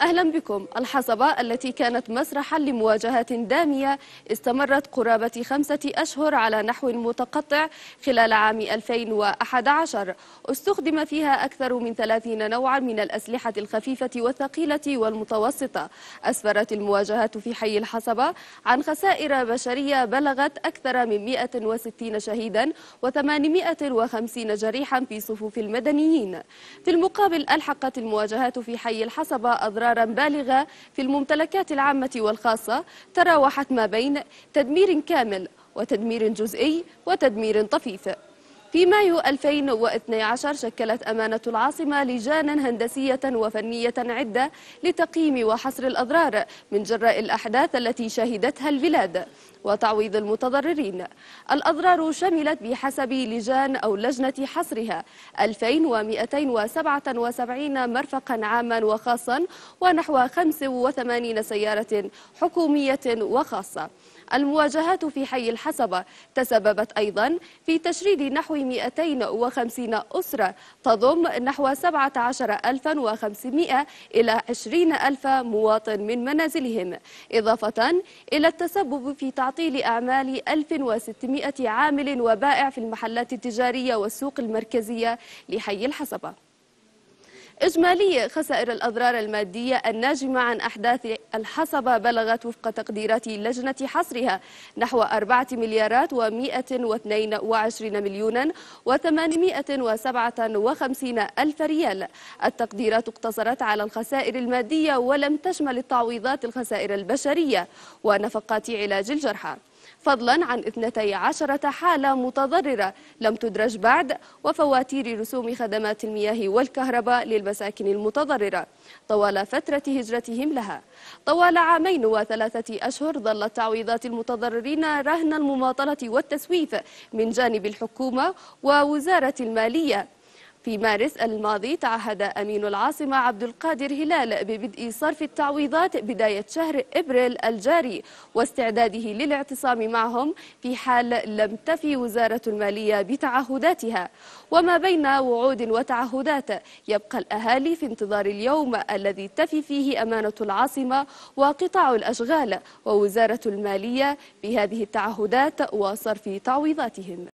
أهلا بكم الحصبة التي كانت مسرحا لمواجهات دامية استمرت قرابة خمسة أشهر على نحو متقطع خلال عام 2011 استخدم فيها أكثر من 30 نوعا من الأسلحة الخفيفة والثقيلة والمتوسطة أسفرت المواجهات في حي الحصبة عن خسائر بشرية بلغت أكثر من 160 شهيدا و850 جريحا في صفوف المدنيين في المقابل ألحقت المواجهات في حي الحصبة أضرار أضرارا بالغة في الممتلكات العامة والخاصة تراوحت ما بين تدمير كامل وتدمير جزئي وتدمير طفيف في مايو 2012 شكلت أمانة العاصمة لجانا هندسية وفنية عدة لتقييم وحصر الأضرار من جراء الأحداث التي شهدتها البلاد وتعويض المتضررين الأضرار شملت بحسب لجان أو لجنة حصرها 2277 مرفقا عاما وخاصا ونحو 85 سيارة حكومية وخاصة المواجهات في حي الحسبة تسببت أيضا في تشريد نحو 250 أسرة تضم نحو 17500 إلى 20000 مواطن من منازلهم إضافة إلى التسبب في تعطيل أعمال 1600 عامل وبائع في المحلات التجارية والسوق المركزية لحي الحسبة إجمالي خسائر الأضرار المادية الناجمة عن أحداث الحصبة بلغت وفق تقديرات لجنة حصرها نحو 4 مليارات و122 مليونا و857 ألف ريال التقديرات اقتصرت على الخسائر المادية ولم تشمل التعويضات الخسائر البشرية ونفقات علاج الجرحى فضلا عن 12 حالة متضررة لم تدرج بعد وفواتير رسوم خدمات المياه والكهرباء للمساكن المتضررة طوال فترة هجرتهم لها طوال عامين وثلاثة أشهر ظلت تعويضات المتضررين رهن المماطلة والتسويف من جانب الحكومة ووزارة المالية في مارس الماضي تعهد أمين العاصمة عبد القادر هلال ببدء صرف التعويضات بداية شهر إبريل الجاري واستعداده للاعتصام معهم في حال لم تفي وزارة المالية بتعهداتها وما بين وعود وتعهدات يبقى الأهالي في انتظار اليوم الذي تفي فيه أمانة العاصمة وقطاع الأشغال ووزارة المالية بهذه التعهدات وصرف تعويضاتهم